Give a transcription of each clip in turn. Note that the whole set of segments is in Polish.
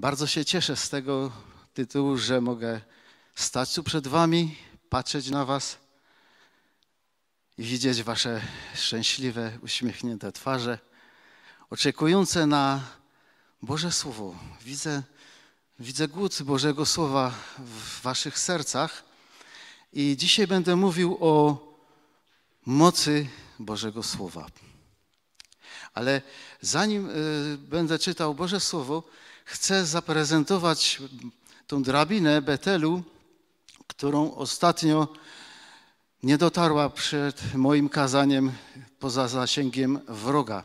Bardzo się cieszę z tego tytułu, że mogę stać tu przed Wami, patrzeć na Was i widzieć Wasze szczęśliwe, uśmiechnięte twarze, oczekujące na Boże Słowo. Widzę, widzę głód Bożego Słowa w Waszych sercach i dzisiaj będę mówił o mocy Bożego Słowa. Ale zanim y, będę czytał Boże Słowo, chcę zaprezentować tą drabinę Betelu, którą ostatnio nie dotarła przed moim kazaniem poza zasięgiem wroga.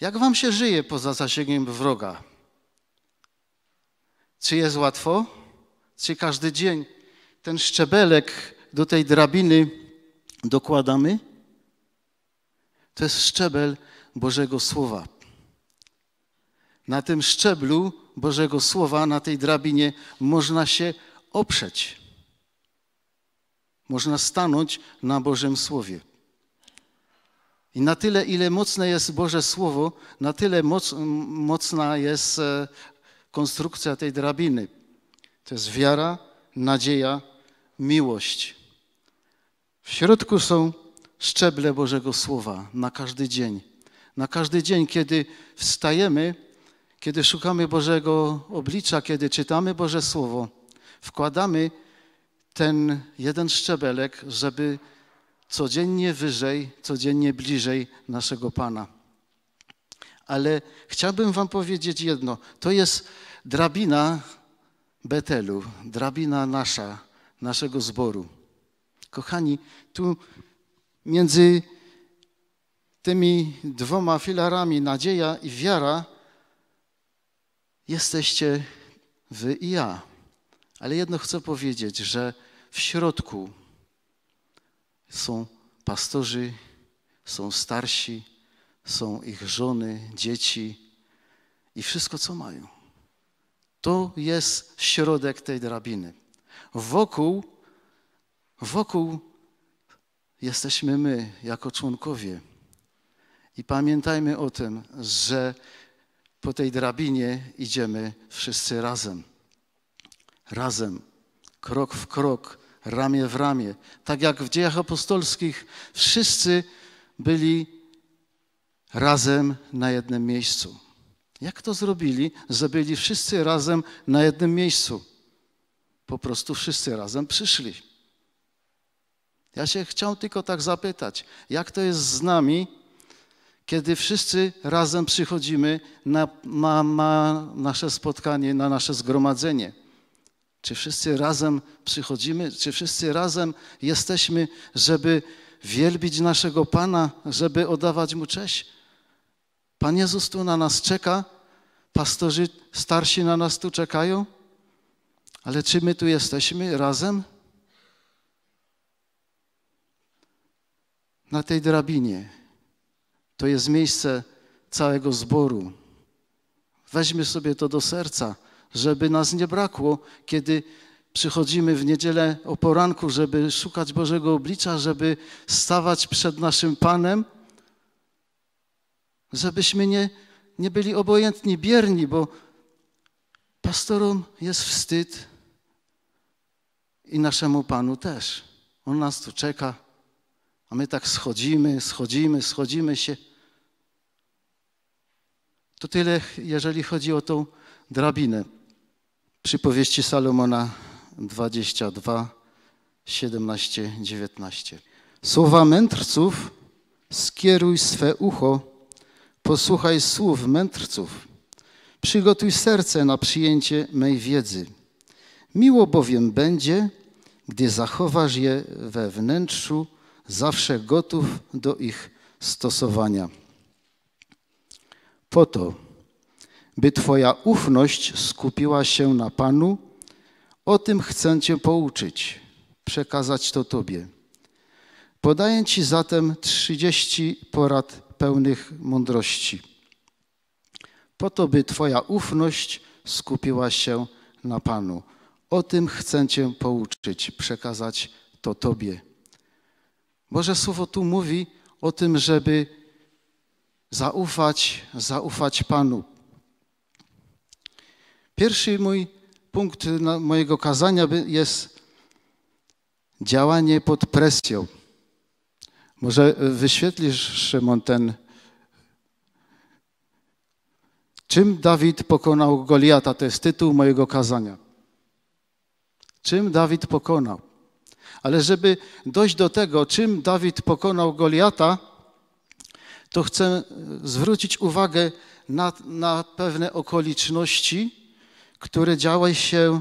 Jak wam się żyje poza zasięgiem wroga? Czy jest łatwo? Czy każdy dzień ten szczebelek do tej drabiny dokładamy? To jest szczebel Bożego Słowa na tym szczeblu Bożego Słowa, na tej drabinie można się oprzeć. Można stanąć na Bożym Słowie. I na tyle, ile mocne jest Boże Słowo, na tyle moc, mocna jest e, konstrukcja tej drabiny. To jest wiara, nadzieja, miłość. W środku są szczeble Bożego Słowa na każdy dzień. Na każdy dzień, kiedy wstajemy, kiedy szukamy Bożego oblicza, kiedy czytamy Boże Słowo, wkładamy ten jeden szczebelek, żeby codziennie wyżej, codziennie bliżej naszego Pana. Ale chciałbym Wam powiedzieć jedno: to jest drabina Betelu, drabina nasza, naszego zboru. Kochani, tu między tymi dwoma filarami nadzieja i wiara jesteście wy i ja. Ale jedno chcę powiedzieć, że w środku są pastorzy, są starsi, są ich żony, dzieci i wszystko, co mają. To jest środek tej drabiny. Wokół, wokół jesteśmy my, jako członkowie. I pamiętajmy o tym, że po tej drabinie idziemy wszyscy razem. Razem, krok w krok, ramię w ramię. Tak jak w dziejach apostolskich wszyscy byli razem na jednym miejscu. Jak to zrobili? Zabyli wszyscy razem na jednym miejscu. Po prostu wszyscy razem przyszli. Ja się chciał tylko tak zapytać, jak to jest z nami, kiedy wszyscy razem przychodzimy na, na, na nasze spotkanie, na nasze zgromadzenie. Czy wszyscy razem przychodzimy? Czy wszyscy razem jesteśmy, żeby wielbić naszego Pana, żeby oddawać Mu cześć? Pan Jezus tu na nas czeka, pastorzy starsi na nas tu czekają, ale czy my tu jesteśmy razem? Na tej drabinie to jest miejsce całego zboru. Weźmy sobie to do serca, żeby nas nie brakło, kiedy przychodzimy w niedzielę o poranku, żeby szukać Bożego oblicza, żeby stawać przed naszym Panem, żebyśmy nie, nie byli obojętni, bierni, bo pastorom jest wstyd i naszemu Panu też. On nas tu czeka a my tak schodzimy, schodzimy, schodzimy się. To tyle, jeżeli chodzi o tą drabinę. Przypowieści Salomona 22, 17, 19. Słowa mędrców skieruj swe ucho, posłuchaj słów mędrców. Przygotuj serce na przyjęcie mej wiedzy. Miło bowiem będzie, gdy zachowasz je we wnętrzu zawsze gotów do ich stosowania. Po to, by Twoja ufność skupiła się na Panu, o tym chcę Cię pouczyć, przekazać to Tobie. Podaję Ci zatem 30 porad pełnych mądrości, po to, by Twoja ufność skupiła się na Panu. O tym chcę Cię pouczyć, przekazać to Tobie. Boże Słowo tu mówi o tym, żeby zaufać, zaufać Panu. Pierwszy mój punkt mojego kazania jest działanie pod presją. Może wyświetlisz, Szymon, ten. Czym Dawid pokonał Goliata? To jest tytuł mojego kazania. Czym Dawid pokonał? Ale żeby dojść do tego, czym Dawid pokonał Goliata, to chcę zwrócić uwagę na, na pewne okoliczności, które działy się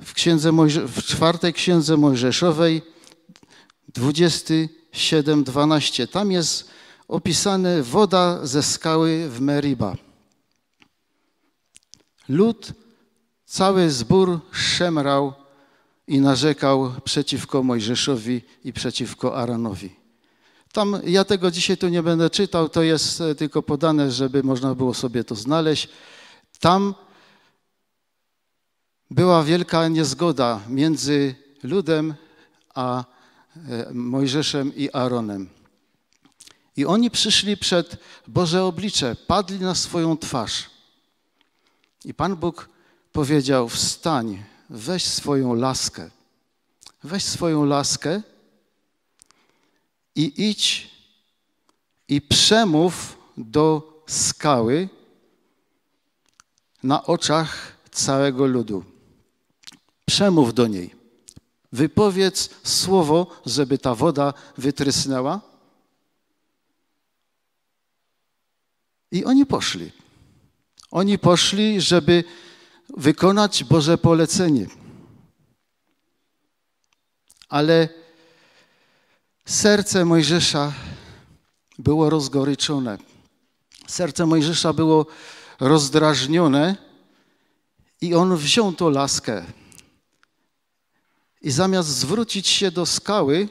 w, księdze Mojże, w czwartej księdze Mojżeszowej 27:12. Tam jest opisane woda ze skały w Meriba. Lud, cały zbór szemrał i narzekał przeciwko Mojżeszowi i przeciwko Aaronowi. Tam ja tego dzisiaj tu nie będę czytał, to jest e, tylko podane, żeby można było sobie to znaleźć. Tam była wielka niezgoda między ludem a e, Mojżeszem i Aaronem. I oni przyszli przed Boże oblicze, padli na swoją twarz. I Pan Bóg powiedział: Wstań, weź swoją laskę, weź swoją laskę i idź i przemów do skały na oczach całego ludu. Przemów do niej. Wypowiedz słowo, żeby ta woda wytrysnęła. I oni poszli. Oni poszli, żeby wykonać Boże polecenie. Ale serce Mojżesza było rozgoryczone. Serce Mojżesza było rozdrażnione i on wziął tą laskę. I zamiast zwrócić się do skały,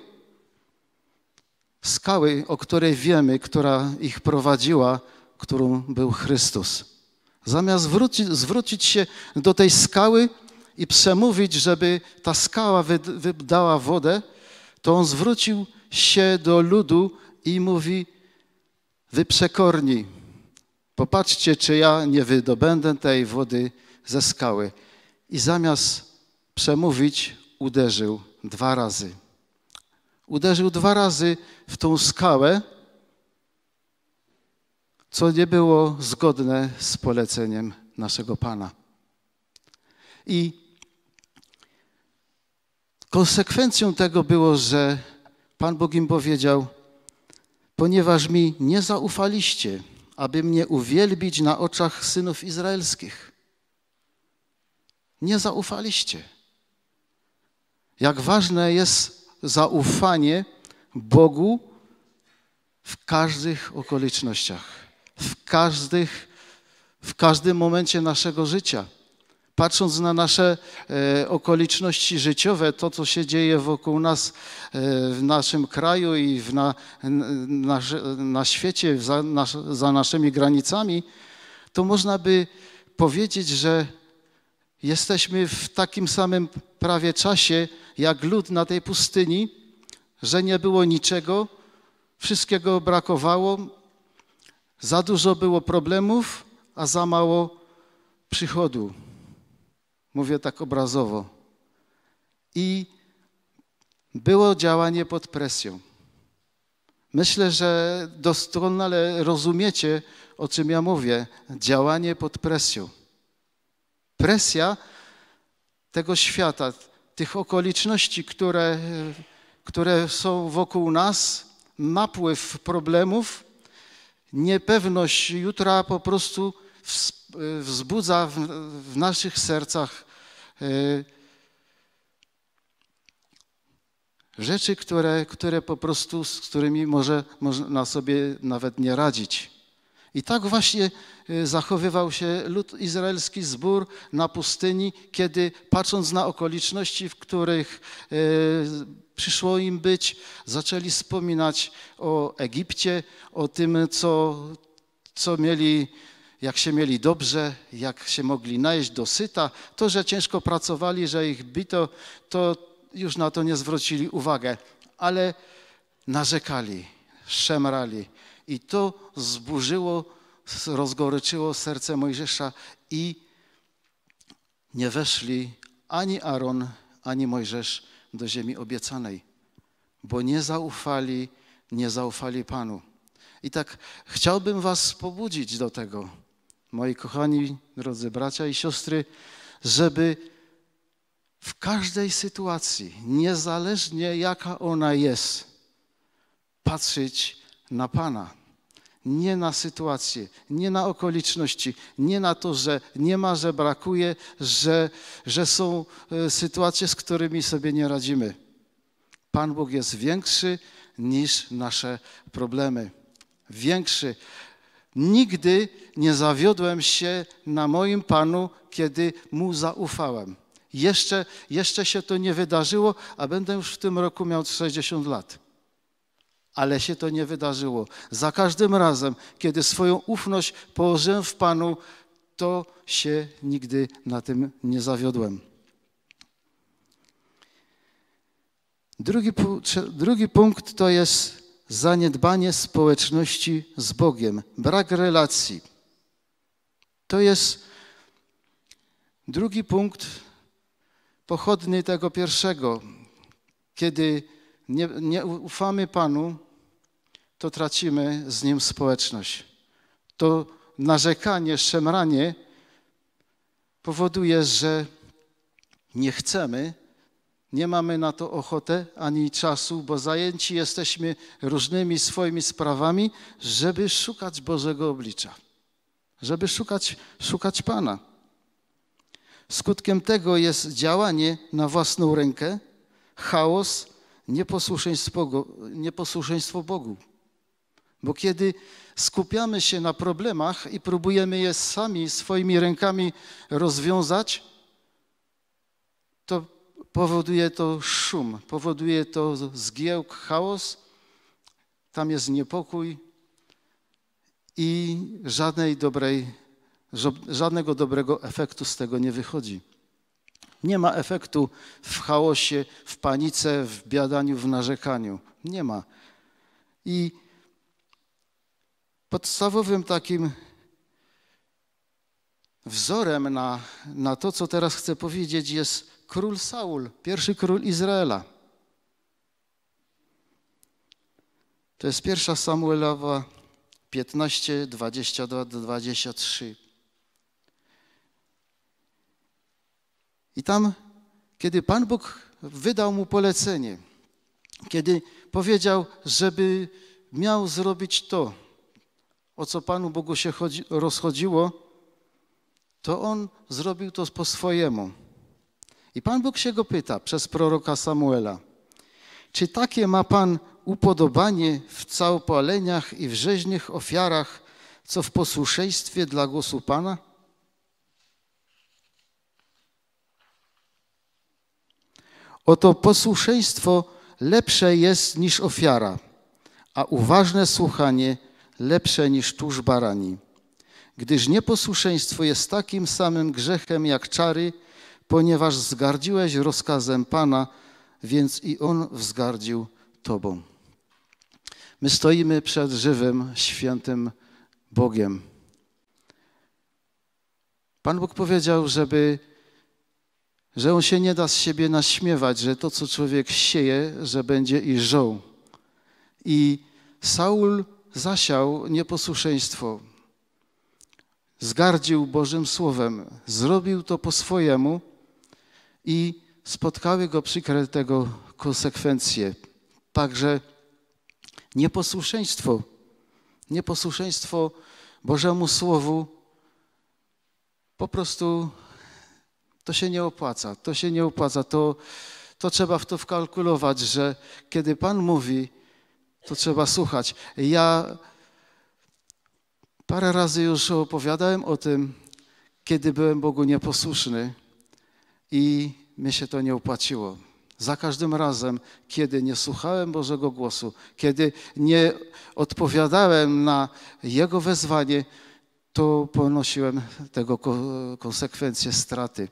skały, o której wiemy, która ich prowadziła, którą był Chrystus. Zamiast wróci, zwrócić się do tej skały i przemówić, żeby ta skała wydała wodę, to on zwrócił się do ludu i mówi: Wy przekorni, popatrzcie, czy ja nie wydobędę tej wody ze skały. I zamiast przemówić, uderzył dwa razy. Uderzył dwa razy w tą skałę co nie było zgodne z poleceniem naszego Pana. I konsekwencją tego było, że Pan Bóg im powiedział, ponieważ mi nie zaufaliście, aby mnie uwielbić na oczach synów izraelskich. Nie zaufaliście. Jak ważne jest zaufanie Bogu w każdych okolicznościach w, każdych, w każdym momencie naszego życia. Patrząc na nasze e, okoliczności życiowe, to co się dzieje wokół nas, e, w naszym kraju i w na, na, na świecie, za, nas, za naszymi granicami, to można by powiedzieć, że jesteśmy w takim samym prawie czasie jak lud na tej pustyni, że nie było niczego, wszystkiego brakowało, za dużo było problemów, a za mało przychodu. Mówię tak obrazowo. I było działanie pod presją. Myślę, że doskonale rozumiecie, o czym ja mówię. Działanie pod presją. Presja tego świata, tych okoliczności, które, które są wokół nas, napływ problemów, niepewność jutra po prostu e, wzbudza w, w naszych sercach e, rzeczy, które, które po prostu, z którymi może można sobie nawet nie radzić. I tak właśnie y, zachowywał się lud izraelski, zbór na pustyni, kiedy patrząc na okoliczności, w których y, przyszło im być, zaczęli wspominać o Egipcie, o tym, co, co mieli, jak się mieli dobrze, jak się mogli najeść dosyta. To, że ciężko pracowali, że ich bito, to już na to nie zwrócili uwagę, ale narzekali, szemrali i to zburzyło, rozgoryczyło serce Mojżesza i nie weszli ani Aaron, ani Mojżesz do ziemi obiecanej, bo nie zaufali, nie zaufali Panu. I tak chciałbym Was pobudzić do tego, moi kochani, drodzy bracia i siostry, żeby w każdej sytuacji, niezależnie jaka ona jest, patrzeć na Pana nie na sytuację, nie na okoliczności, nie na to, że nie ma, że brakuje, że, że są e, sytuacje, z którymi sobie nie radzimy. Pan Bóg jest większy niż nasze problemy. Większy. Nigdy nie zawiodłem się na moim Panu, kiedy mu zaufałem. Jeszcze, jeszcze się to nie wydarzyło, a będę już w tym roku miał 60 lat ale się to nie wydarzyło. Za każdym razem, kiedy swoją ufność położyłem w Panu, to się nigdy na tym nie zawiodłem. Drugi, drugi punkt to jest zaniedbanie społeczności z Bogiem, brak relacji. To jest drugi punkt pochodny tego pierwszego, kiedy nie, nie ufamy Panu, to tracimy z Nim społeczność. To narzekanie, szemranie powoduje, że nie chcemy, nie mamy na to ochotę ani czasu, bo zajęci jesteśmy różnymi swoimi sprawami, żeby szukać Bożego oblicza, żeby szukać, szukać Pana. Skutkiem tego jest działanie na własną rękę, chaos nieposłuszeństwo, Bogu. Bo kiedy skupiamy się na problemach i próbujemy je sami swoimi rękami rozwiązać, to powoduje to szum, powoduje to zgiełk, chaos, tam jest niepokój i żadnej dobrej, żadnego dobrego efektu z tego nie wychodzi. Nie ma efektu w chaosie, w panice, w biadaniu, w narzekaniu. Nie ma. I podstawowym takim wzorem na, na to, co teraz chcę powiedzieć, jest król Saul, pierwszy król Izraela. To jest pierwsza Samuelowa 15, 22 23. I tam, kiedy Pan Bóg wydał mu polecenie, kiedy powiedział, żeby miał zrobić to, o co Panu Bogu się chodzi, rozchodziło, to on zrobił to po swojemu. I Pan Bóg się go pyta przez proroka Samuela: Czy takie ma Pan upodobanie w całopaleniach i w rzeźnych ofiarach, co w posłuszeństwie dla głosu Pana? Oto posłuszeństwo lepsze jest niż ofiara, a uważne słuchanie lepsze niż tuż barani. Gdyż nieposłuszeństwo jest takim samym grzechem jak czary, ponieważ zgardziłeś rozkazem Pana, więc i On wzgardził Tobą. My stoimy przed żywym, świętym Bogiem. Pan Bóg powiedział, żeby że on się nie da z siebie naśmiewać, że to, co człowiek sieje, że będzie i żął. I Saul zasiał nieposłuszeństwo. Zgardził Bożym Słowem, zrobił to po swojemu i spotkały go przykre tego konsekwencje. Także nieposłuszeństwo, nieposłuszeństwo Bożemu Słowu po prostu to się nie opłaca, to się nie opłaca. To, to trzeba w to wkalkulować, że kiedy Pan mówi, to trzeba słuchać. Ja parę razy już opowiadałem o tym, kiedy byłem Bogu nieposłuszny i mi się to nie opłaciło. Za każdym razem, kiedy nie słuchałem Bożego głosu, kiedy nie odpowiadałem na Jego wezwanie, to ponosiłem tego konsekwencje straty.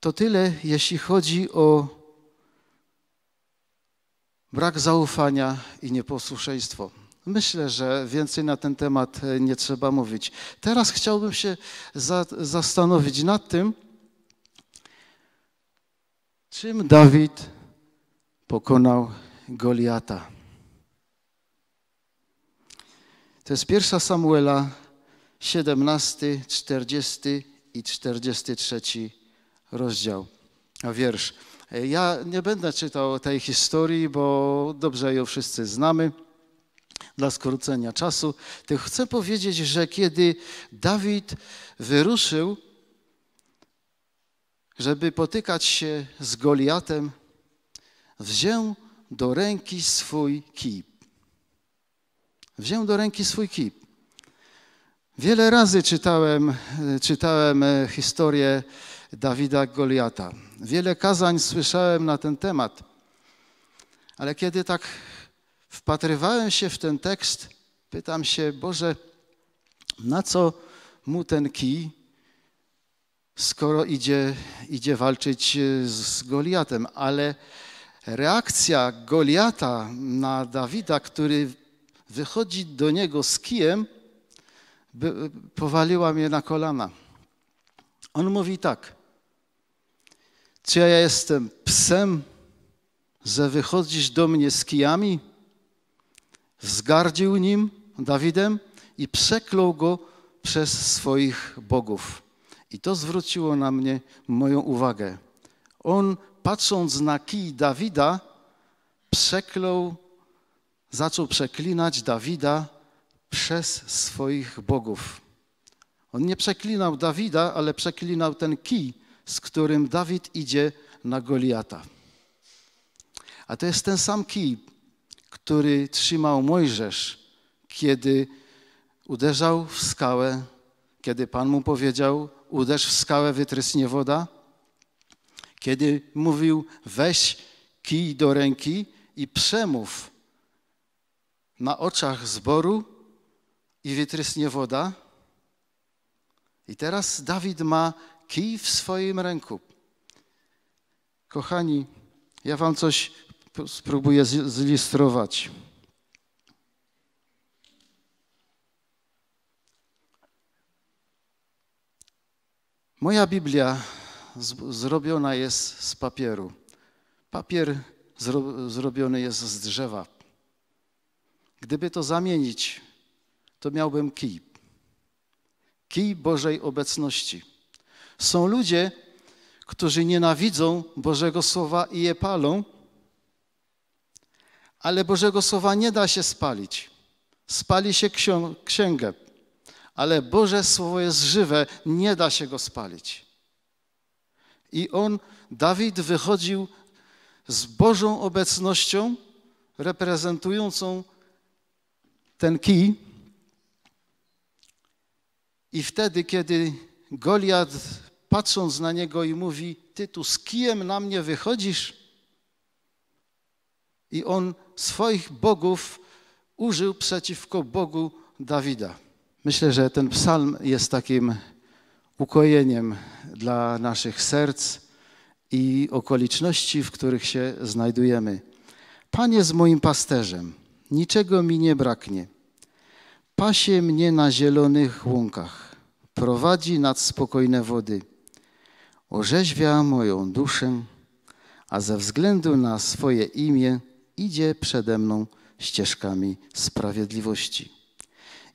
To tyle, jeśli chodzi o brak zaufania i nieposłuszeństwo. Myślę, że więcej na ten temat e, nie trzeba mówić. Teraz chciałbym się za, zastanowić nad tym, czym Dawid pokonał Goliata. To jest pierwsza Samuela 17, 40 i 43 rozdział, a wiersz. E, ja nie będę czytał tej historii, bo dobrze ją wszyscy znamy dla skrócenia czasu, tylko chcę powiedzieć, że kiedy Dawid wyruszył, żeby potykać się z Goliatem, wziął do ręki swój kip. Wziął do ręki swój kip. Wiele razy czytałem, e, czytałem e, historię Dawida Goliata. Wiele kazań słyszałem na ten temat, ale kiedy tak wpatrywałem się w ten tekst, pytam się, Boże, na co mu ten kij, skoro idzie, idzie walczyć e, z Goliatem? Ale reakcja Goliata na Dawida, który wychodzi do niego z kijem, powaliła mnie na kolana. On mówi tak: czy ja jestem psem, że wychodzisz do mnie z kijami? Wzgardził nim, Dawidem, i przeklął go przez swoich bogów. I to zwróciło na mnie moją uwagę. On, patrząc na kij Dawida, przeklął, zaczął przeklinać Dawida przez swoich bogów. On nie przeklinał Dawida, ale przeklinał ten kij, z którym Dawid idzie na Goliata. A to jest ten sam kij, który trzymał Mojżesz, kiedy uderzał w skałę, kiedy Pan mu powiedział: Uderz w skałę, wytrysnie woda. Kiedy mówił: Weź kij do ręki i przemów na oczach zboru i wytrysnie woda. I teraz Dawid ma kij w swoim ręku. Kochani, ja wam coś spróbuję zilustrować. Moja Biblia z, zrobiona jest z papieru. Papier zro, zrobiony jest z drzewa. Gdyby to zamienić, to miałbym kij. Kij Bożej obecności. Są ludzie, którzy nienawidzą Bożego Słowa i je palą, ale Bożego Słowa nie da się spalić. Spali się księgę, ale Boże Słowo jest żywe, nie da się go spalić. I on, Dawid, wychodził z Bożą obecnością reprezentującą ten kij. I wtedy, kiedy Goliat patrząc na niego i mówi: Ty tu z kijem na mnie wychodzisz? I on swoich bogów użył przeciwko Bogu Dawida. Myślę, że ten psalm jest takim ukojeniem dla naszych serc i okoliczności, w których się znajdujemy. Pan jest moim pasterzem, niczego mi nie braknie. Pasie mnie na zielonych łąkach, prowadzi nad spokojne wody orzeźwia moją duszę, a ze względu na swoje imię idzie przede mną ścieżkami sprawiedliwości.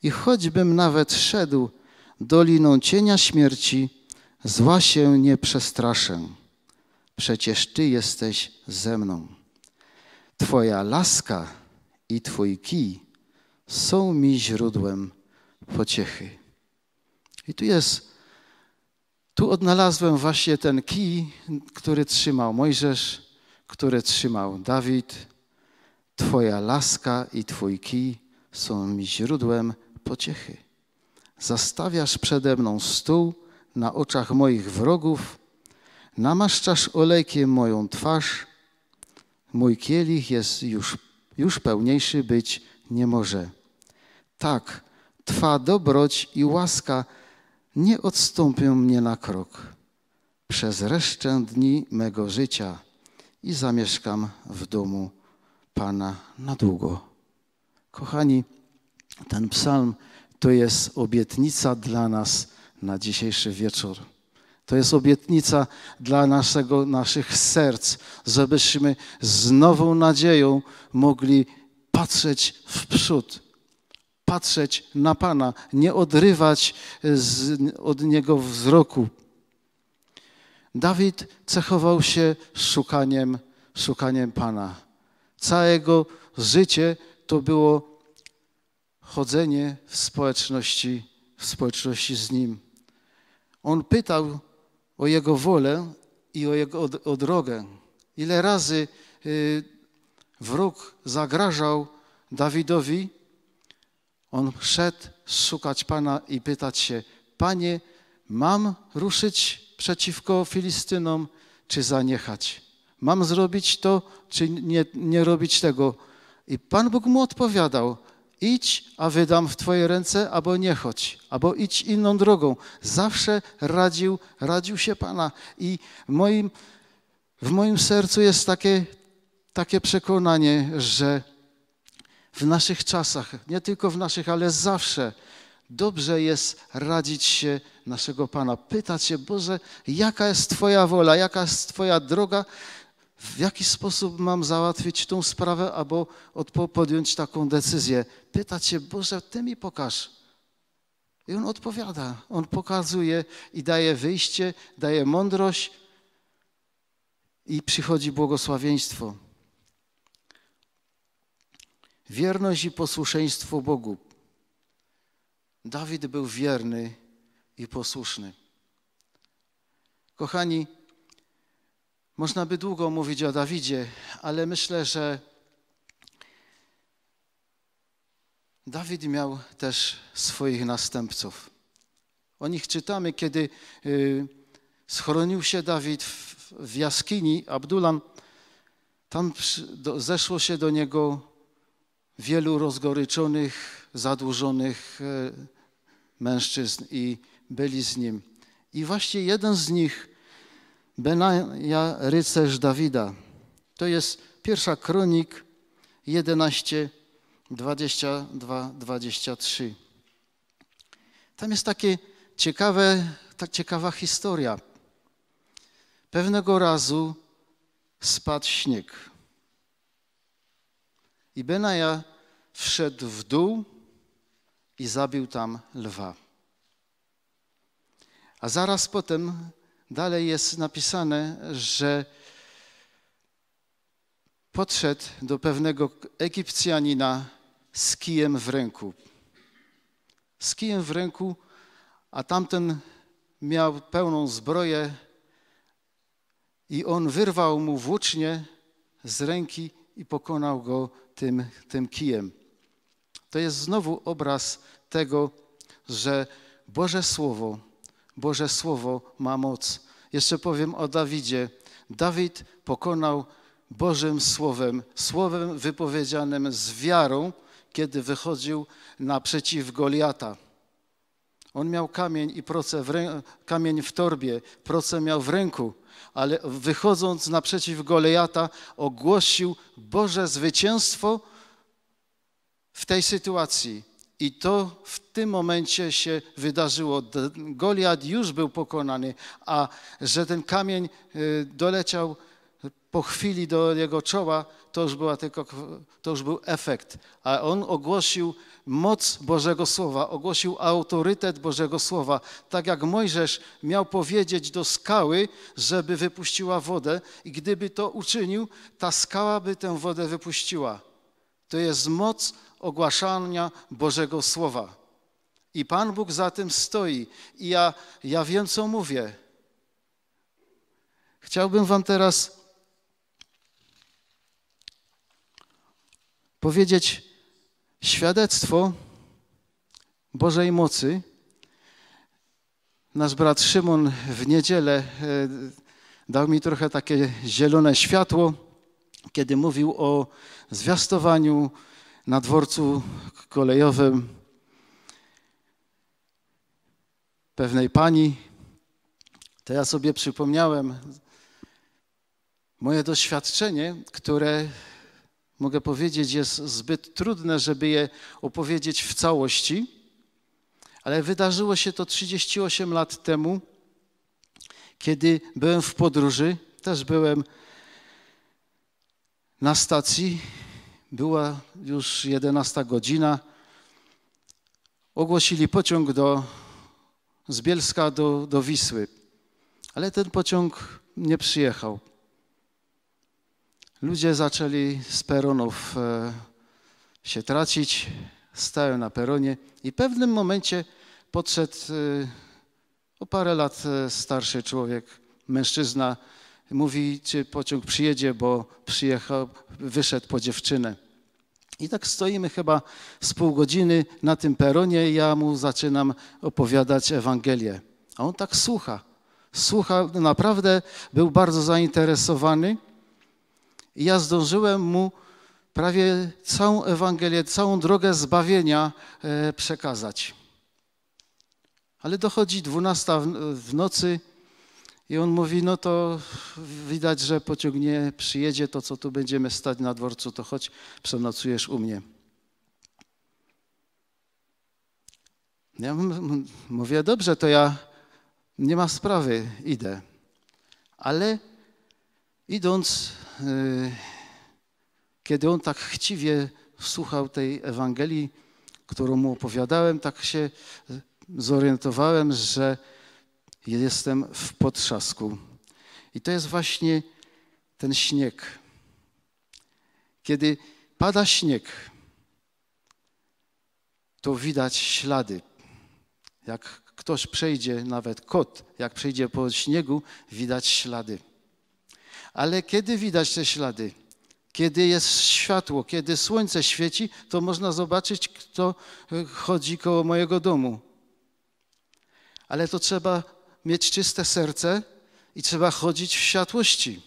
I choćbym nawet szedł doliną cienia śmierci, zła się nie przestraszę. Przecież Ty jesteś ze mną. Twoja laska i Twój kij są mi źródłem pociechy. I tu jest tu odnalazłem właśnie ten kij, który trzymał Mojżesz, który trzymał Dawid. Twoja laska i Twój kij są mi źródłem pociechy. Zastawiasz przede mną stół na oczach moich wrogów, namaszczasz olejkiem moją twarz. Mój kielich jest już, już pełniejszy być nie może. Tak, Twa dobroć i łaska nie odstąpią mnie na krok przez resztę dni mego życia i zamieszkam w domu Pana na długo. Kochani, ten psalm to jest obietnica dla nas na dzisiejszy wieczór. To jest obietnica dla naszego, naszych serc, żebyśmy z nową nadzieją mogli patrzeć w przód, patrzeć na Pana, nie odrywać e, z, od Niego wzroku. Dawid cechował się szukaniem, szukaniem Pana. Całe jego życie to było chodzenie w społeczności, w społeczności z Nim. On pytał o Jego wolę i o Jego o, o drogę. Ile razy y, wróg zagrażał Dawidowi, on szedł szukać Pana i pytać się, Panie, mam ruszyć przeciwko Filistynom, czy zaniechać? Mam zrobić to, czy nie, nie robić tego? I Pan Bóg mu odpowiadał, idź, a wydam w Twoje ręce, albo nie chodź, albo idź inną drogą. Zawsze radził, radził się Pana. I moim, w moim sercu jest takie, takie przekonanie, że w naszych czasach, nie tylko w naszych, ale zawsze dobrze jest radzić się naszego Pana, pytać się, Boże, jaka jest Twoja wola, jaka jest Twoja droga, w jaki sposób mam załatwić tą sprawę albo podjąć taką decyzję. Pytać się, Boże, Ty mi pokaż. I On odpowiada, On pokazuje i daje wyjście, daje mądrość i przychodzi błogosławieństwo. Wierność i posłuszeństwo Bogu. Dawid był wierny i posłuszny. Kochani, można by długo mówić o Dawidzie, ale myślę, że Dawid miał też swoich następców. O nich czytamy, kiedy y, schronił się Dawid w jaskini Abdulan. Tam zeszło się do niego wielu rozgoryczonych, zadłużonych e, mężczyzn i byli z nim. I właśnie jeden z nich, Benaja, rycerz Dawida, to jest pierwsza kronik 11, 22, 23. Tam jest takie ciekawe, tak ciekawa historia. Pewnego razu spadł śnieg. I Benaja wszedł w dół i zabił tam lwa. A zaraz potem dalej jest napisane, że podszedł do pewnego Egipcjanina z kijem w ręku. Z kijem w ręku, a tamten miał pełną zbroję i on wyrwał mu włócznie z ręki i pokonał go tym, tym kijem. To jest znowu obraz tego, że Boże Słowo, Boże Słowo ma moc. Jeszcze powiem o Dawidzie. Dawid pokonał Bożym Słowem, Słowem wypowiedzianym z wiarą, kiedy wychodził naprzeciw Goliata. On miał kamień i proce w kamień w torbie, proce miał w ręku ale wychodząc naprzeciw Golejata, ogłosił Boże zwycięstwo w tej sytuacji. I to w tym momencie się wydarzyło. Goliat już był pokonany, a że ten kamień y, doleciał po chwili do jego czoła, to już, była tylko, to już był efekt. A on ogłosił moc Bożego Słowa, ogłosił autorytet Bożego Słowa. Tak jak Mojżesz miał powiedzieć do skały, żeby wypuściła wodę, i gdyby to uczynił, ta skała by tę wodę wypuściła. To jest moc ogłaszania Bożego Słowa. I Pan Bóg za tym stoi. I ja, ja wiem, co mówię. Chciałbym Wam teraz powiedzieć świadectwo Bożej mocy. Nasz brat Szymon w niedzielę e, dał mi trochę takie zielone światło, kiedy mówił o zwiastowaniu na dworcu kolejowym pewnej pani. To ja sobie przypomniałem moje doświadczenie, które mogę powiedzieć, jest zbyt trudne, żeby je opowiedzieć w całości, ale wydarzyło się to 38 lat temu, kiedy byłem w podróży, też byłem na stacji, była już 11 godzina. Ogłosili pociąg do, z Bielska do, do Wisły, ale ten pociąg nie przyjechał. Ludzie zaczęli z peronów e, się tracić, stają na peronie i w pewnym momencie podszedł e, o parę lat e, starszy człowiek, mężczyzna, mówi, czy pociąg przyjedzie, bo przyjechał, wyszedł po dziewczynę. I tak stoimy chyba z pół godziny na tym peronie i ja mu zaczynam opowiadać Ewangelię. A on tak słucha. Słucha, naprawdę był bardzo zainteresowany. I ja zdążyłem mu prawie całą Ewangelię, całą drogę zbawienia e, przekazać. Ale dochodzi dwunasta w nocy i on mówi, no to widać, że pociąg nie przyjedzie to, co tu będziemy stać na dworcu, to chodź, przenocujesz u mnie. Ja mówię, dobrze, to ja nie ma sprawy, idę. Ale idąc Y, kiedy on tak chciwie słuchał tej Ewangelii, którą mu opowiadałem, tak się zorientowałem, że jestem w potrzasku. I to jest właśnie ten śnieg. Kiedy pada śnieg, to widać ślady. Jak ktoś przejdzie, nawet kot, jak przejdzie po śniegu, widać ślady. Ale kiedy widać te ślady? Kiedy jest światło, kiedy słońce świeci, to można zobaczyć, kto chodzi koło mojego domu. Ale to trzeba mieć czyste serce i trzeba chodzić w światłości.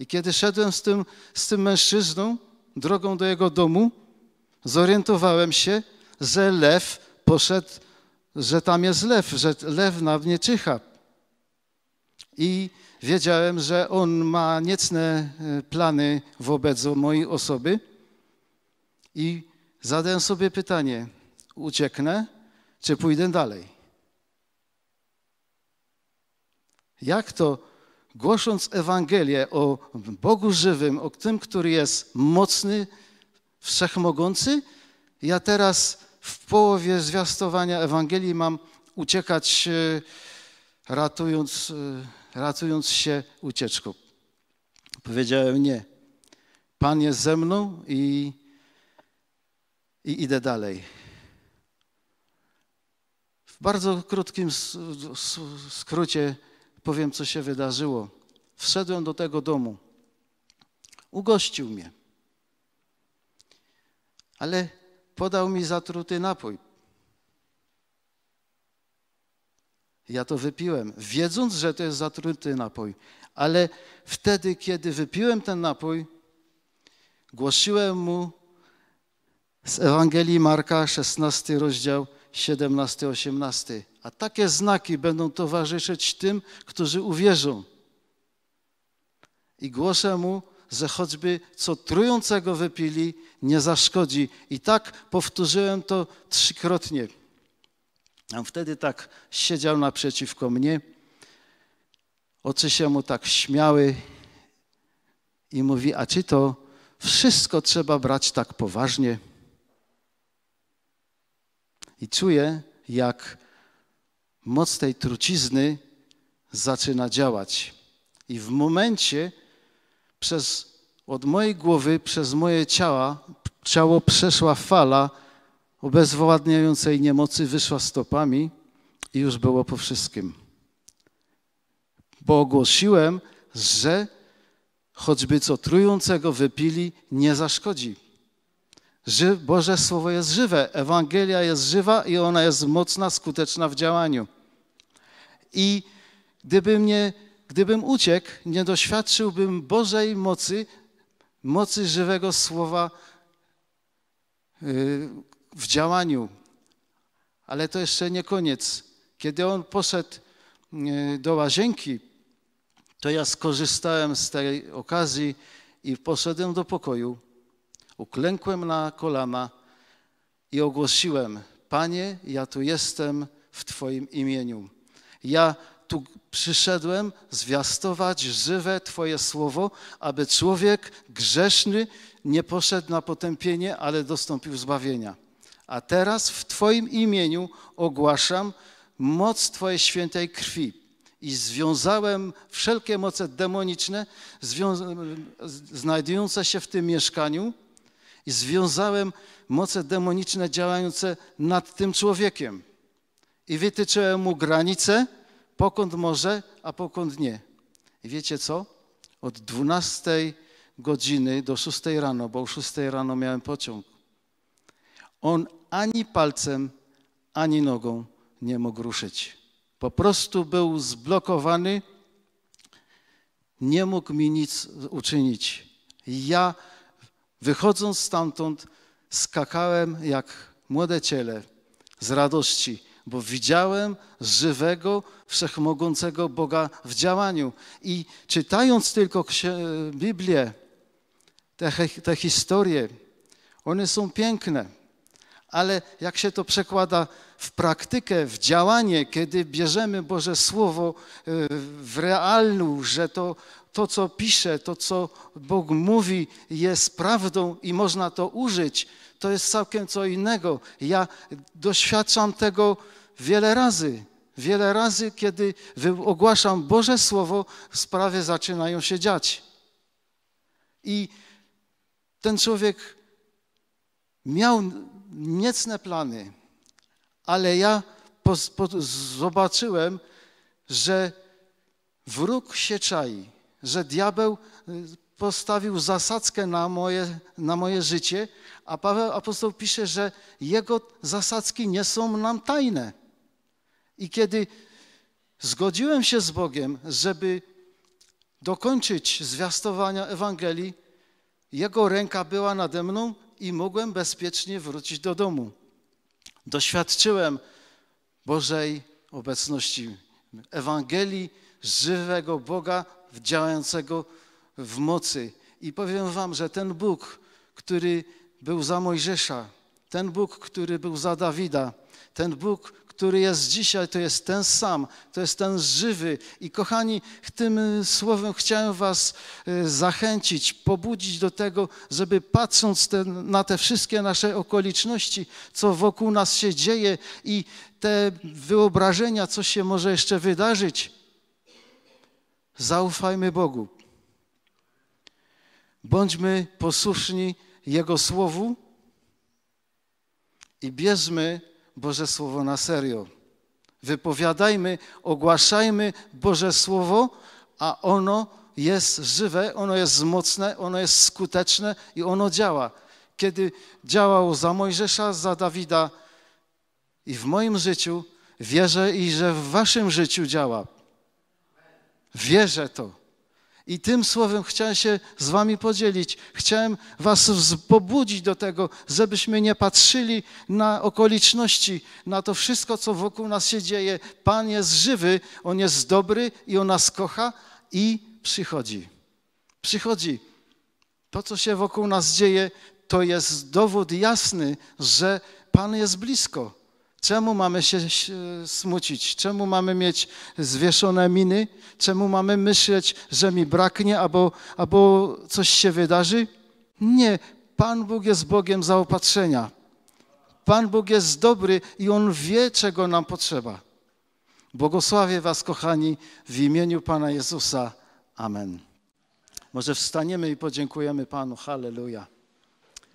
I kiedy szedłem z tym, z tym mężczyzną drogą do jego domu, zorientowałem się, że lew poszedł, że tam jest lew, że lew na mnie czyha. I Wiedziałem, że On ma niecne e, plany wobec mojej osoby i zadałem sobie pytanie, ucieknę czy pójdę dalej? Jak to, głosząc Ewangelię o Bogu żywym, o tym, który jest mocny, wszechmogący, ja teraz w połowie zwiastowania Ewangelii mam uciekać, e, ratując e, ratując się ucieczką. Powiedziałem nie. Pan jest ze mną i, i idę dalej. W bardzo krótkim skrócie powiem, co się wydarzyło. Wszedłem do tego domu. Ugościł mnie. Ale podał mi zatruty napój. Ja to wypiłem, wiedząc, że to jest zatruty napój. Ale wtedy, kiedy wypiłem ten napój, głosiłem mu z Ewangelii Marka, 16 rozdział, 17, 18. A takie znaki będą towarzyszyć tym, którzy uwierzą. I głoszę mu, że choćby co trującego wypili, nie zaszkodzi. I tak powtórzyłem to trzykrotnie. On wtedy tak siedział naprzeciwko mnie, oczy się mu tak śmiały i mówi, a czy to wszystko trzeba brać tak poważnie? I czuję, jak moc tej trucizny zaczyna działać. I w momencie przez, od mojej głowy przez moje ciała, ciało przeszła fala obezwładniającej niemocy wyszła stopami i już było po wszystkim. Bo ogłosiłem, że choćby co trującego wypili, nie zaszkodzi. Ży Boże Słowo jest żywe, Ewangelia jest żywa i ona jest mocna, skuteczna w działaniu. I gdybym, mnie, gdybym uciekł, nie doświadczyłbym Bożej mocy, mocy żywego Słowa, y, w działaniu. Ale to jeszcze nie koniec. Kiedy on poszedł e, do łazienki, to ja skorzystałem z tej okazji i poszedłem do pokoju. Uklękłem na kolana i ogłosiłem: Panie, ja tu jestem w Twoim imieniu. Ja tu przyszedłem zwiastować żywe Twoje słowo, aby człowiek grzeszny nie poszedł na potępienie, ale dostąpił zbawienia. A teraz w Twoim imieniu ogłaszam moc Twojej świętej krwi i związałem wszelkie moce demoniczne znajdujące się w tym mieszkaniu i związałem moce demoniczne działające nad tym człowiekiem i wytyczyłem mu granice, pokąd może, a pokąd nie. I wiecie co? Od 12 godziny do 6 rano, bo o 6 rano miałem pociąg, on ani palcem, ani nogą nie mógł ruszyć. Po prostu był zblokowany, nie mógł mi nic uczynić. Ja, wychodząc stamtąd, skakałem jak młode ciele z radości, bo widziałem żywego, wszechmogącego Boga w działaniu. I czytając tylko Biblię, te, te historie, one są piękne ale jak się to przekłada w praktykę, w działanie, kiedy bierzemy Boże Słowo e, w realu, że to, to co pisze, to co Bóg mówi jest prawdą i można to użyć, to jest całkiem co innego. Ja doświadczam tego wiele razy. Wiele razy, kiedy ogłaszam Boże Słowo, sprawy zaczynają się dziać. I ten człowiek miał niecne plany, ale ja po, po, zobaczyłem, że wróg się czai, że diabeł y, postawił zasadzkę na moje, na moje życie, a Paweł apostoł pisze, że jego zasadzki nie są nam tajne. I kiedy zgodziłem się z Bogiem, żeby dokończyć zwiastowania Ewangelii, jego ręka była nade mną i mogłem bezpiecznie wrócić do domu. Doświadczyłem Bożej obecności, Ewangelii żywego Boga działającego w mocy. I powiem Wam, że ten Bóg, który był za Mojżesza, ten Bóg, który był za Dawida, ten Bóg, który jest dzisiaj, to jest ten sam, to jest ten żywy. I kochani, tym słowem chciałem Was e, zachęcić, pobudzić do tego, żeby patrząc te, na te wszystkie nasze okoliczności, co wokół nas się dzieje i te wyobrażenia, co się może jeszcze wydarzyć, zaufajmy Bogu. Bądźmy posłuszni Jego słowu i bierzmy Boże Słowo na serio. Wypowiadajmy, ogłaszajmy Boże Słowo, a ono jest żywe, ono jest mocne, ono jest skuteczne i ono działa. Kiedy działał za Mojżesza, za Dawida i w moim życiu, wierzę i że w waszym życiu działa. Wierzę to. I tym słowem chciałem się z wami podzielić. Chciałem was pobudzić do tego, żebyśmy nie patrzyli na okoliczności, na to wszystko, co wokół nas się dzieje. Pan jest żywy, On jest dobry i On nas kocha i przychodzi. Przychodzi. To, co się wokół nas dzieje, to jest dowód jasny, że Pan jest blisko Czemu mamy się smucić? Czemu mamy mieć zwieszone miny? Czemu mamy myśleć, że mi braknie albo, albo coś się wydarzy? Nie, Pan Bóg jest Bogiem zaopatrzenia. Pan Bóg jest dobry i On wie, czego nam potrzeba. Błogosławię Was, kochani, w imieniu Pana Jezusa. Amen. Może wstaniemy i podziękujemy Panu. Halleluja.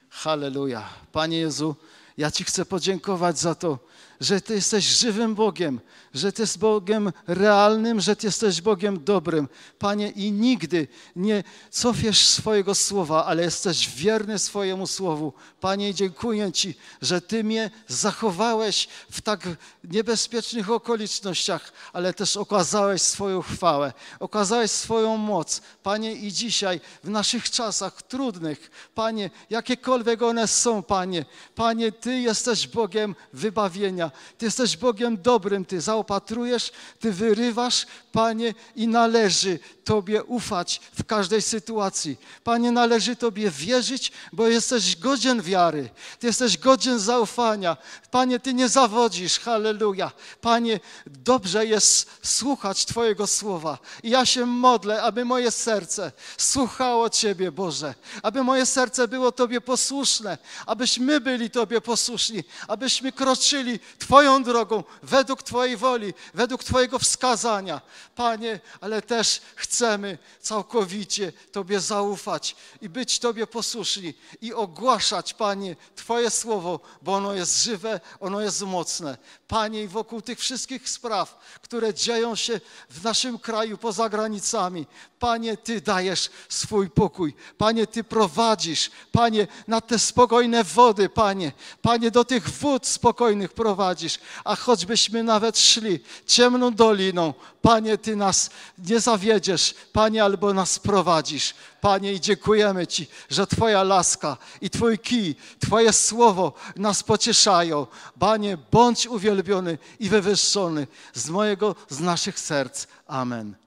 Halleluja. Panie Jezu, ja Ci chcę podziękować za to, że Ty jesteś żywym Bogiem, że Ty jesteś Bogiem realnym, że Ty jesteś Bogiem dobrym. Panie, i nigdy nie cofiesz swojego słowa, ale jesteś wierny swojemu słowu. Panie, dziękuję Ci, że Ty mnie zachowałeś w tak niebezpiecznych okolicznościach, ale też okazałeś swoją chwałę, okazałeś swoją moc. Panie, i dzisiaj w naszych czasach trudnych, Panie, jakiekolwiek one są, Panie, Panie, Ty jesteś Bogiem wybawienia. Ty jesteś Bogiem dobrym, Ty zaopatrujesz, Ty wyrywasz, Panie, i należy Tobie ufać w każdej sytuacji. Panie, należy Tobie wierzyć, bo jesteś godzien wiary, Ty jesteś godzien zaufania. Panie, Ty nie zawodzisz, halleluja. Panie, dobrze jest słuchać Twojego słowa. I ja się modlę, aby moje serce słuchało Ciebie, Boże, aby moje serce było Tobie posłuszne, abyśmy byli Tobie posłuszni, abyśmy kroczyli Twoją drogą, według Twojej woli, według Twojego wskazania. Panie, ale też chcemy całkowicie Tobie zaufać i być Tobie posłuszni i ogłaszać, Panie, Twoje słowo, bo ono jest żywe, ono jest mocne. Panie, i wokół tych wszystkich spraw, które dzieją się w naszym kraju, poza granicami, Panie, Ty dajesz swój pokój. Panie, Ty prowadzisz. Panie, na te spokojne wody, Panie. Panie, do tych wód spokojnych prowadzisz prowadzisz, a choćbyśmy nawet szli ciemną doliną, Panie, Ty nas nie zawiedziesz, Panie, albo nas prowadzisz. Panie, i dziękujemy Ci, że Twoja laska i Twój kij, Twoje słowo nas pocieszają. Panie, bądź uwielbiony i wywyższony z mojego, z naszych serc. Amen.